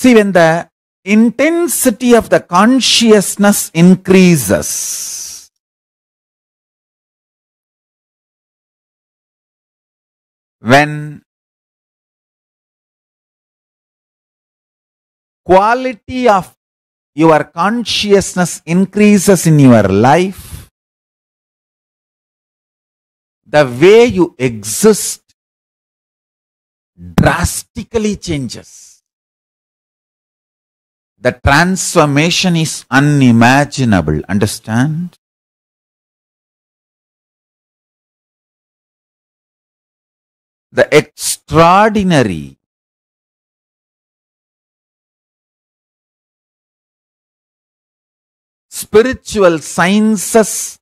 See, when the intensity of the consciousness increases, when quality of your consciousness increases in your life, the way you exist drastically changes. The transformation is unimaginable. Understand? The extraordinary spiritual sciences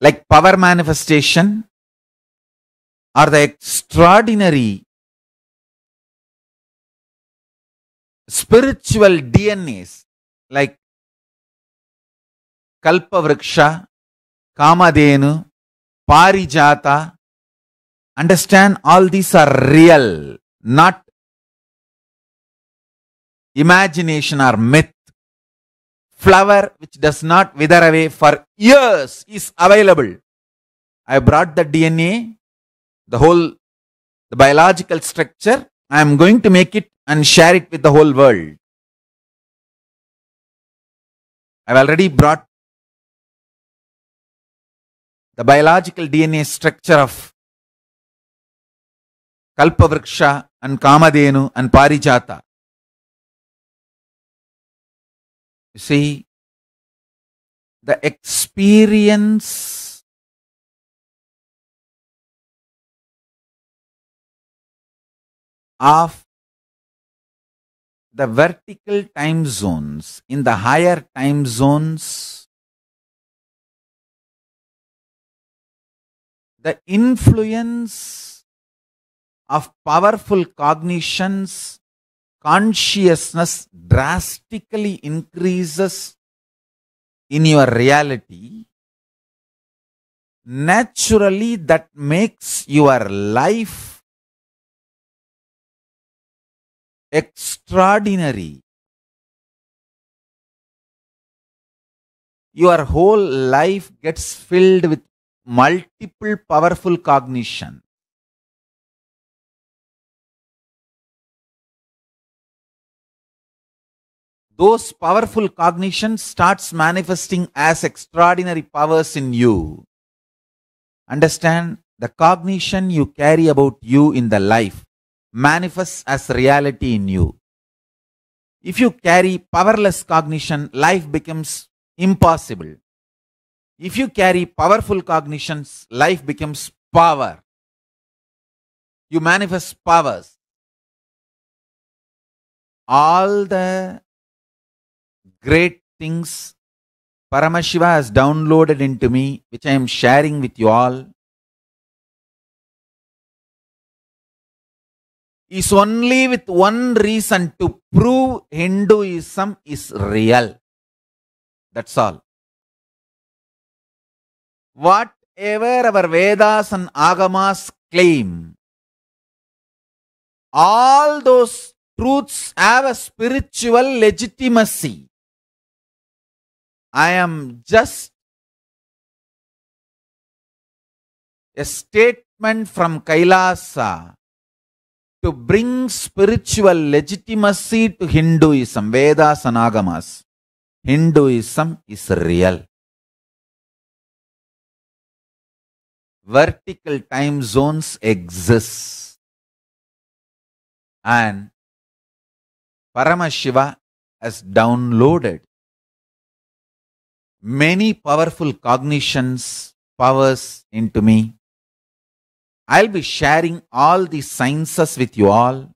like power manifestation are the extraordinary spiritual DNAs like Kalpavriksha, Kamadenu, Parijata. Understand all these are real, not imagination or myth. Flower which does not wither away for years is available. I brought the DNA, the whole the biological structure. I am going to make it and share it with the whole world. I've already brought the biological DNA structure of Kalpavriksha and Kamadenu and Parijata. You see, the experience of the vertical time zones, in the higher time zones, the influence of powerful cognitions, consciousness drastically increases in your reality. Naturally, that makes your life extraordinary. Your whole life gets filled with multiple powerful cognition. Those powerful cognition starts manifesting as extraordinary powers in you. Understand the cognition you carry about you in the life manifests as reality in you. If you carry powerless cognition, life becomes impossible. If you carry powerful cognitions, life becomes power. You manifest powers. All the great things Paramashiva has downloaded into me, which I am sharing with you all, is only with one reason to prove Hinduism is real. That's all. Whatever our Vedas and Agamas claim, all those truths have a spiritual legitimacy. I am just a statement from Kailasa to bring spiritual legitimacy to Hinduism, Vedas and Agamas. Hinduism is real. Vertical time zones exist. And Paramashiva has downloaded many powerful cognitions, powers into me I'll be sharing all the sciences with you all.